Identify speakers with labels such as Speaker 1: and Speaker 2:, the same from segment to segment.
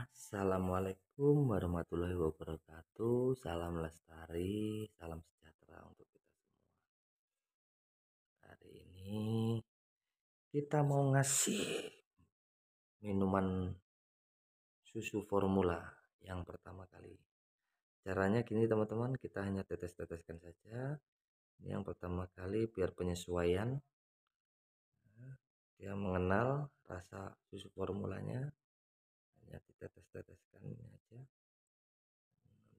Speaker 1: Assalamualaikum warahmatullahi wabarakatuh. Salam lestari, salam sejahtera untuk kita semua. Hari ini kita mau ngasih minuman susu formula yang pertama kali. Caranya gini teman-teman, kita hanya tetes-teteskan saja. Ini yang pertama kali biar penyesuaian. Dia mengenal rasa susu formulanya
Speaker 2: ya ditetes-teteskan ini aja hmm.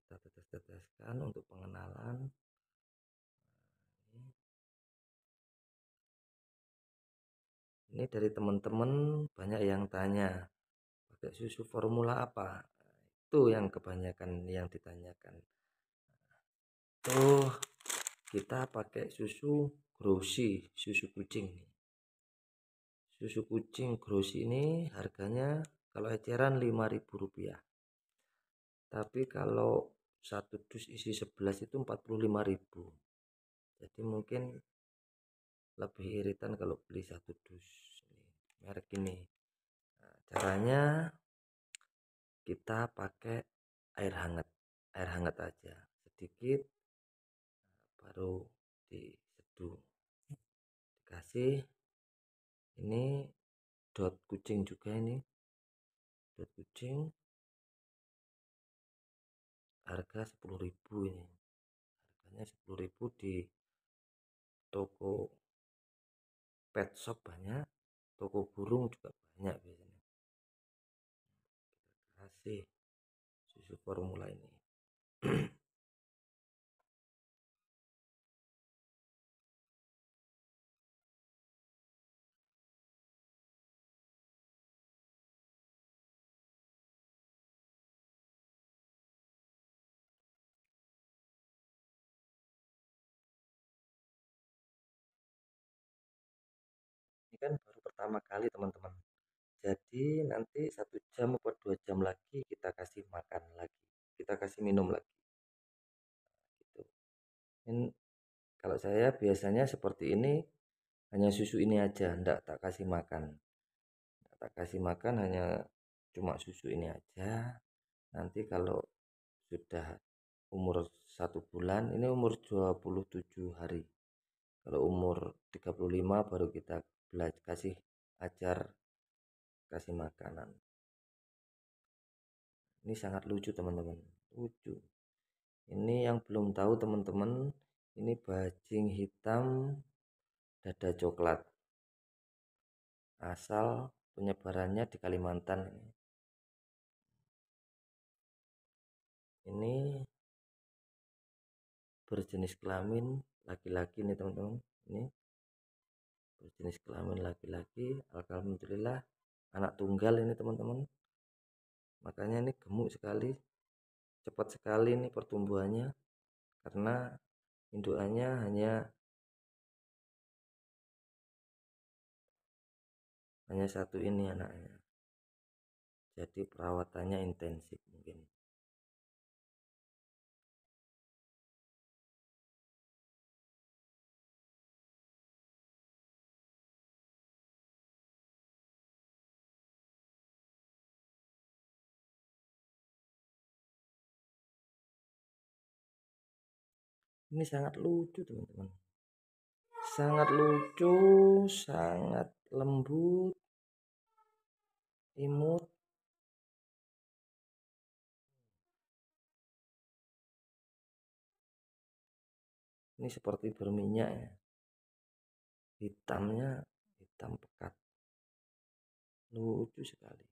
Speaker 2: kita tetes-teteskan untuk pengenalan nah,
Speaker 1: ini dari teman-teman banyak yang tanya pakai susu formula apa itu yang kebanyakan yang ditanyakan tuh kita pakai susu grosi susu kucing nih susu kucing gross ini harganya kalau eceran Rp5.000 tapi kalau satu dus isi 11 itu 45.000 jadi mungkin lebih iritan kalau beli satu dus merek ini nah, caranya kita pakai air hangat air hangat aja sedikit
Speaker 2: nah, baru diseduh dikasih ini dot kucing juga ini dot kucing harga 10.000 ini harganya 10.000 di toko pet shop banyak toko burung juga banyak biasanya kita kasih susu formula ini
Speaker 1: kan baru pertama kali teman-teman jadi nanti satu jam atau dua jam lagi kita kasih makan lagi kita kasih minum lagi gitu kalau saya biasanya seperti ini hanya susu ini aja ndak tak kasih makan ndak tak kasih makan hanya cuma susu ini aja nanti kalau sudah umur satu bulan ini umur 27 hari kalau umur 35 baru kita belajar kasih ajar kasih makanan ini sangat lucu teman-teman lucu ini yang belum tahu teman-teman ini bajing hitam dada coklat asal penyebarannya di Kalimantan ini berjenis kelamin laki-laki nih teman-teman ini jenis kelamin laki-laki alhamdulillah anak tunggal ini teman-teman makanya ini gemuk sekali cepat sekali ini pertumbuhannya
Speaker 2: karena induannya hanya hanya satu ini anaknya jadi perawatannya intensif mungkin
Speaker 1: ini sangat lucu teman-teman sangat lucu sangat lembut imut
Speaker 2: ini seperti berminyak ya hitamnya hitam pekat lucu sekali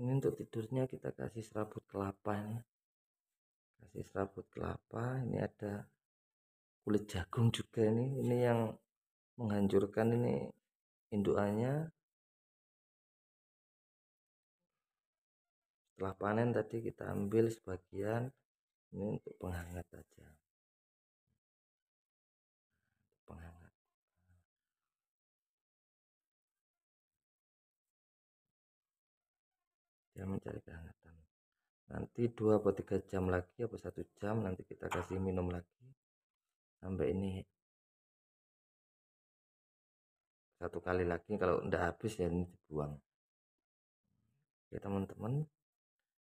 Speaker 2: ini
Speaker 1: untuk tidurnya kita kasih serabut kelapa ini kasih serabut kelapa ini ada kulit jagung juga ini ini yang menghancurkan ini induannya setelah panen tadi kita ambil sebagian ini untuk penghangat aja dia mencari kehangatan nanti dua atau tiga jam lagi atau satu jam nanti kita kasih minum lagi sampai ini satu kali lagi kalau tidak habis ya ini dibuang ya teman-teman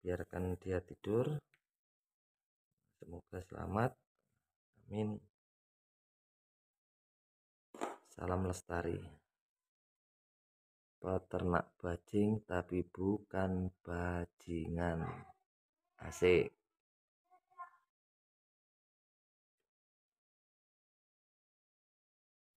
Speaker 1: biarkan dia tidur semoga selamat
Speaker 2: amin salam lestari
Speaker 1: peternak bajing tapi bukan bajingan asik